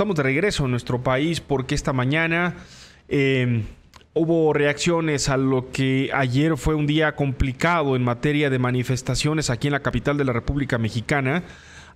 Estamos de regreso en nuestro país porque esta mañana em, hubo reacciones a lo que ayer fue un día complicado en materia de manifestaciones aquí en la capital de la República Mexicana.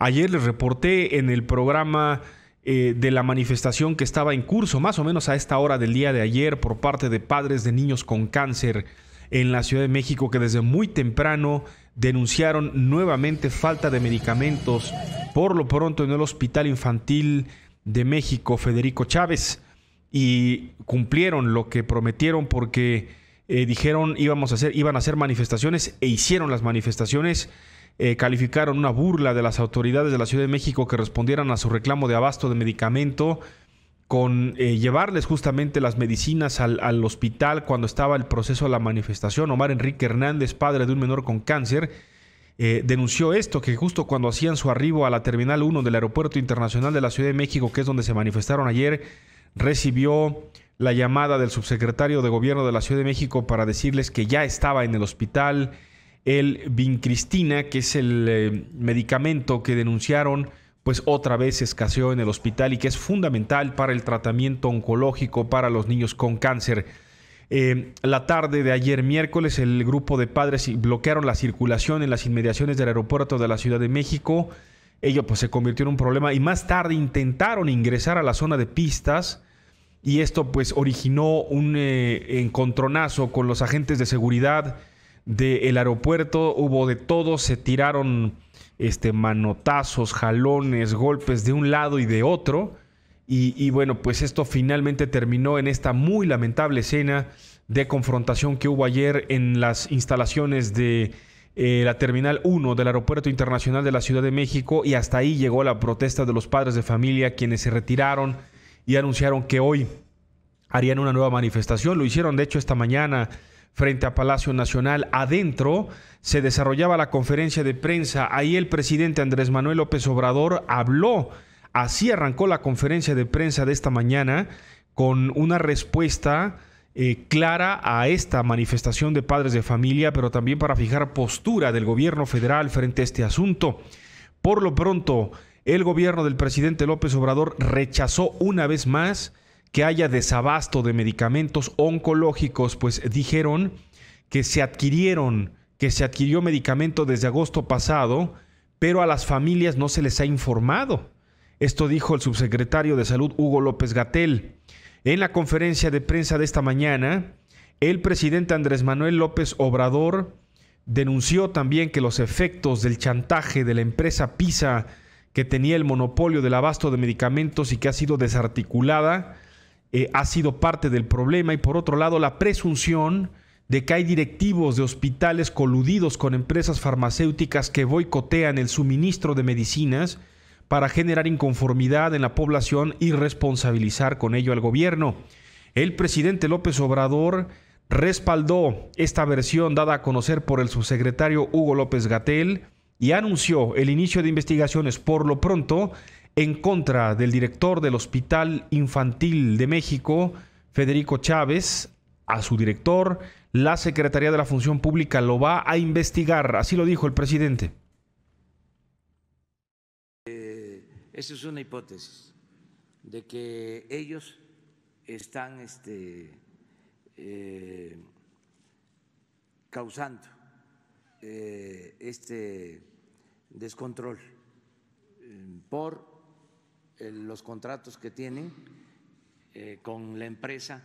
Ayer les reporté en el programa eh, de la manifestación que estaba en curso, más o menos a esta hora del día de ayer, por parte de padres de niños con cáncer en la Ciudad de México que desde muy temprano denunciaron nuevamente falta de medicamentos, por lo pronto en el hospital infantil de México, Federico Chávez, y cumplieron lo que prometieron porque eh, dijeron íbamos a hacer, iban a hacer manifestaciones e hicieron las manifestaciones. Eh, calificaron una burla de las autoridades de la Ciudad de México que respondieran a su reclamo de abasto de medicamento con eh, llevarles justamente las medicinas al, al hospital cuando estaba el proceso de la manifestación. Omar Enrique Hernández, padre de un menor con cáncer, eh, denunció esto, que justo cuando hacían su arribo a la Terminal 1 del Aeropuerto Internacional de la Ciudad de México, que es donde se manifestaron ayer, recibió la llamada del subsecretario de Gobierno de la Ciudad de México para decirles que ya estaba en el hospital el Vincristina, que es el eh, medicamento que denunciaron, pues otra vez escaseó en el hospital y que es fundamental para el tratamiento oncológico para los niños con cáncer. Eh, la tarde de ayer miércoles, el grupo de padres bloquearon la circulación en las inmediaciones del aeropuerto de la Ciudad de México. Ello pues, se convirtió en un problema y más tarde intentaron ingresar a la zona de pistas y esto pues originó un eh, encontronazo con los agentes de seguridad del aeropuerto. Hubo de todo, se tiraron este, manotazos, jalones, golpes de un lado y de otro. Y, bueno, pues esto finalmente terminó en esta muy lamentable escena de confrontación que hubo ayer en las instalaciones de eh, la Terminal 1 del Aeropuerto Internacional de la Ciudad de México y hasta ahí llegó la protesta de los padres de familia quienes se retiraron y anunciaron que hoy harían una nueva manifestación. Lo hicieron de hecho esta mañana frente a Palacio Nacional. Adentro se desarrollaba la conferencia de prensa. Ahí el presidente Andrés Manuel López Obrador habló Así arrancó la conferencia de prensa de esta mañana con una respuesta eh, clara a esta manifestación de padres de familia, pero también para fijar postura del gobierno federal frente a este asunto. Por lo pronto, el gobierno del presidente López Obrador rechazó una vez más que haya desabasto de medicamentos oncológicos, pues dijeron que se adquirieron, que se adquirió medicamento desde agosto pasado, pero a las familias no se les ha informado. Esto dijo el subsecretario de Salud Hugo López Gatel. En la conferencia de prensa de esta mañana, el presidente Andrés Manuel López Obrador denunció también que los efectos del chantaje de la empresa PISA, que tenía el monopolio del abasto de medicamentos y que ha sido desarticulada, eh, ha sido parte del problema. Y por otro lado, la presunción de que hay directivos de hospitales coludidos con empresas farmacéuticas que boicotean el suministro de medicinas para generar inconformidad en la población y responsabilizar con ello al gobierno. El presidente López Obrador respaldó esta versión dada a conocer por el subsecretario Hugo López Gatel y anunció el inicio de investigaciones por lo pronto en contra del director del Hospital Infantil de México, Federico Chávez, a su director, la Secretaría de la Función Pública lo va a investigar, así lo dijo el presidente. Esa es una hipótesis de que ellos están este, eh, causando eh, este descontrol eh, por los contratos que tienen con la empresa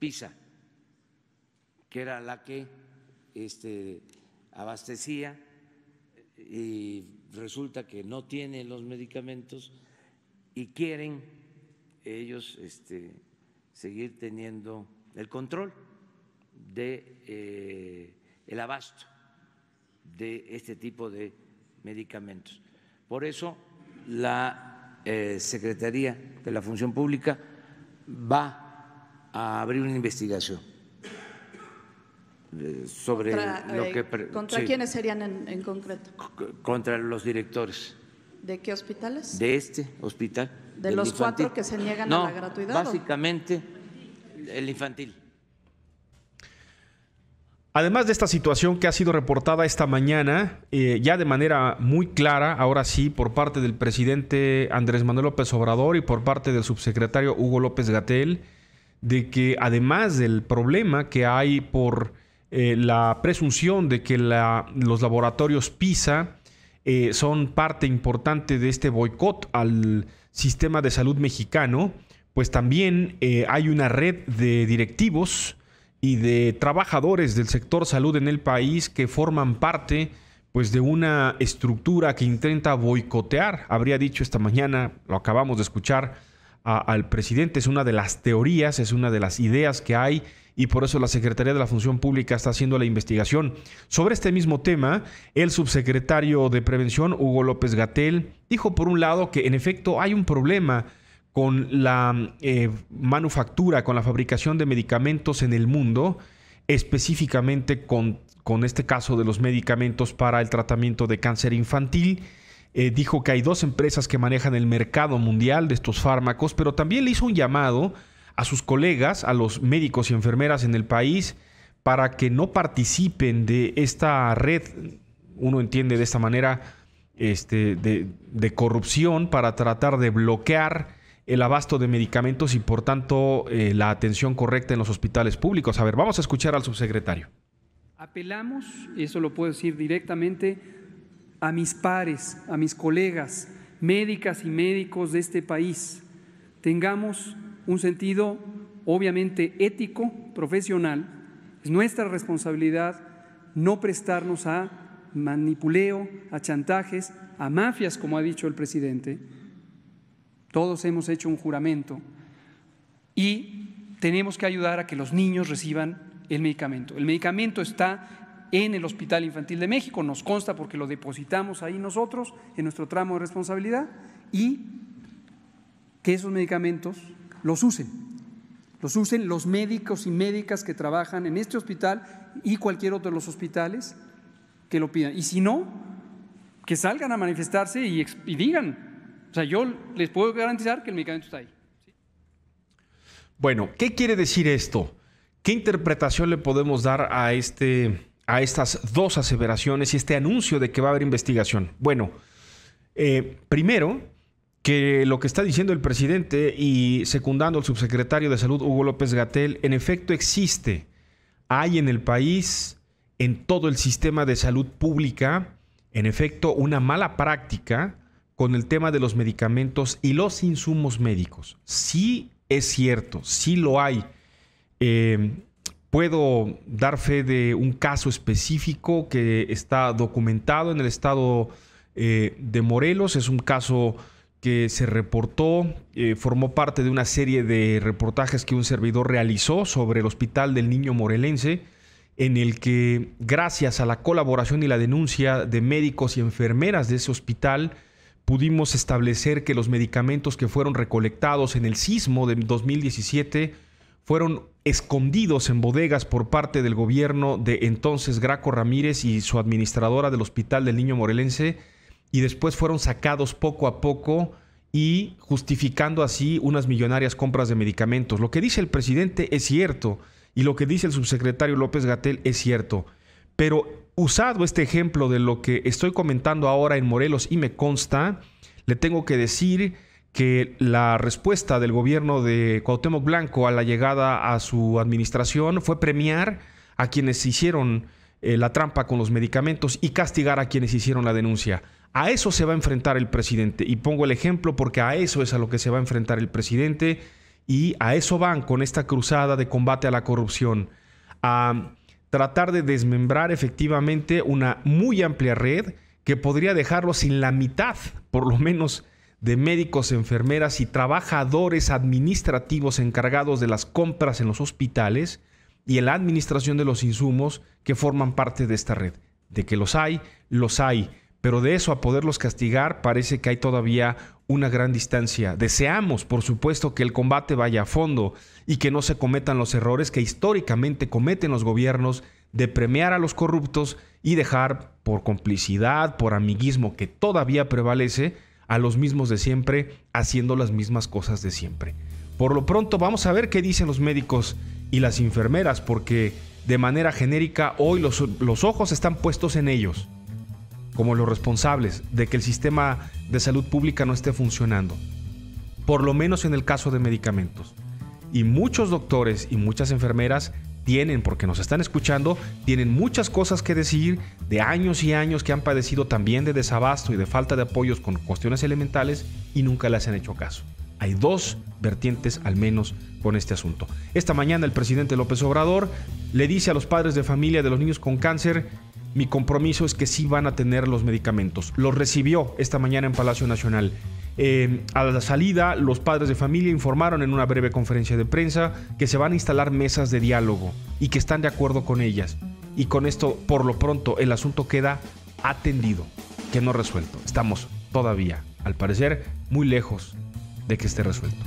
PISA, que era la que este, abastecía y resulta que no tienen los medicamentos y quieren ellos este, seguir teniendo el control de eh, el abasto de este tipo de medicamentos. Por eso la eh, Secretaría de la Función Pública va a abrir una investigación eh, sobre contra, lo eh, que... ¿Contra quiénes serían en, concreto? Contra los directores. ¿De qué hospitales? De este hospital. ¿De los cuatro que se niegan a la gratuidad? Básicamente el infantil. Además de esta situación que ha sido reportada esta mañana, eh, ya de manera muy clara, ahora sí, por parte del presidente Andrés Manuel López Obrador y por parte del subsecretario Hugo López Gatel, de que además del problema que hay por eh, la presunción de que los laboratorios PISA eh, son parte importante de este boicot al sistema de salud mexicano, pues también eh, hay una red de directivos y de trabajadores del sector salud en el país que forman parte pues de una estructura que intenta boicotear, habría dicho esta mañana, lo acabamos de escuchar, al presidente. Es una de las teorías, es una de las ideas que hay y por eso la Secretaría de la Función Pública está haciendo la investigación. Sobre este mismo tema, el subsecretario de Prevención, Hugo López Gatel, dijo por un lado que en efecto hay un problema con la eh, manufactura, con la fabricación de medicamentos en el mundo, específicamente con, con este caso de los medicamentos para el tratamiento de cáncer infantil eh, dijo que hay dos empresas que manejan el mercado mundial de estos fármacos, pero también le hizo un llamado a sus colegas, a los médicos y enfermeras en el país, para que no participen de esta red, uno entiende de esta manera, este, de, corrupción para tratar de bloquear el abasto de medicamentos y por tanto eh, la atención correcta en los hospitales públicos. A ver, vamos a escuchar al subsecretario. Apelamos, eso lo puedo decir directamente, a mis pares, a mis colegas, médicas y médicos de este país, tengamos un sentido obviamente ético, profesional. Es nuestra responsabilidad no prestarnos a manipuleo, a chantajes, a mafias, como ha dicho el presidente. Todos hemos hecho un juramento y tenemos que ayudar a que los niños reciban el medicamento. El medicamento está en el Hospital Infantil de México, nos consta porque lo depositamos ahí nosotros en nuestro tramo de responsabilidad y que esos medicamentos los usen, los usen los médicos y médicas que trabajan en este hospital y cualquier otro de los hospitales que lo pidan. Y si no, que salgan a manifestarse y, digan, o sea, yo les puedo garantizar que el medicamento está ahí. Bueno, ¿qué quiere decir esto? ¿Qué interpretación le podemos dar a este a estas dos aseveraciones y este anuncio de que va a haber investigación? Bueno, eh, primero, que lo que está diciendo el presidente y secundando al subsecretario de Salud Hugo López Gatel, en efecto existe. Hay en el país, en todo el sistema de salud pública, en efecto, una mala práctica con el tema de los medicamentos y los insumos médicos. Sí es cierto, sí lo hay. Eh, puedo dar fe de un caso específico que está documentado en el estado eh, de Morelos. Es un caso que se reportó, eh, formó parte de una serie de reportajes que un servidor realizó sobre el Hospital del Niño Morelense, en el que gracias a la colaboración y la denuncia de médicos y enfermeras de ese hospital, pudimos establecer que los medicamentos que fueron recolectados en el sismo de 2017 fueron escondidos en bodegas por parte del gobierno de entonces Graco Ramírez y su administradora del Hospital del Niño Morelense y después fueron sacados poco a poco y justificando así unas millonarias compras de medicamentos. Lo que dice el presidente es cierto y lo que dice el subsecretario López Gatel es cierto, pero usado este ejemplo de lo que estoy comentando ahora en Morelos y me consta, le tengo que decir que la respuesta del gobierno de Cuauhtémoc Blanco a la llegada a su administración fue premiar a quienes hicieron eh, la trampa con los medicamentos y castigar a quienes hicieron la denuncia. A eso se va a enfrentar el presidente. Y pongo el ejemplo porque a eso es a lo que se va a enfrentar el presidente y a eso van con esta cruzada de combate a la corrupción. A tratar de desmembrar efectivamente una muy amplia red que podría dejarlo sin la mitad, por lo menos, de médicos, enfermeras y trabajadores administrativos encargados de las compras en los hospitales y en la administración de los insumos que forman parte de esta red. De que los hay, los hay, pero de eso a poderlos castigar parece que hay todavía una gran distancia. Deseamos, por supuesto, que el combate vaya a fondo y que no se cometan los errores que históricamente cometen los gobiernos de premiar a los corruptos y dejar por complicidad, por amiguismo que todavía prevalece, a los mismos de siempre, haciendo las mismas cosas de siempre. Por lo pronto vamos a ver qué dicen los médicos y las enfermeras, porque de manera genérica hoy los, los ojos están puestos en ellos, como los responsables de que el sistema de salud pública no esté funcionando, por lo menos en el caso de medicamentos. Y muchos doctores y muchas enfermeras tienen, porque nos están escuchando, tienen muchas cosas que decir de años y años que han padecido también de desabasto y de falta de apoyos con cuestiones elementales y nunca les han hecho caso. Hay dos vertientes al menos con este asunto. Esta mañana el presidente López Obrador le dice a los padres de familia de los niños con cáncer, mi compromiso es que sí van a tener los medicamentos. Los recibió esta mañana en Palacio Nacional. Eh, a la salida, los padres de familia informaron en una breve conferencia de prensa que se van a instalar mesas de diálogo y que están de acuerdo con ellas. Y con esto, por lo pronto, el asunto queda atendido, que no resuelto. Estamos todavía, al parecer, muy lejos de que esté resuelto.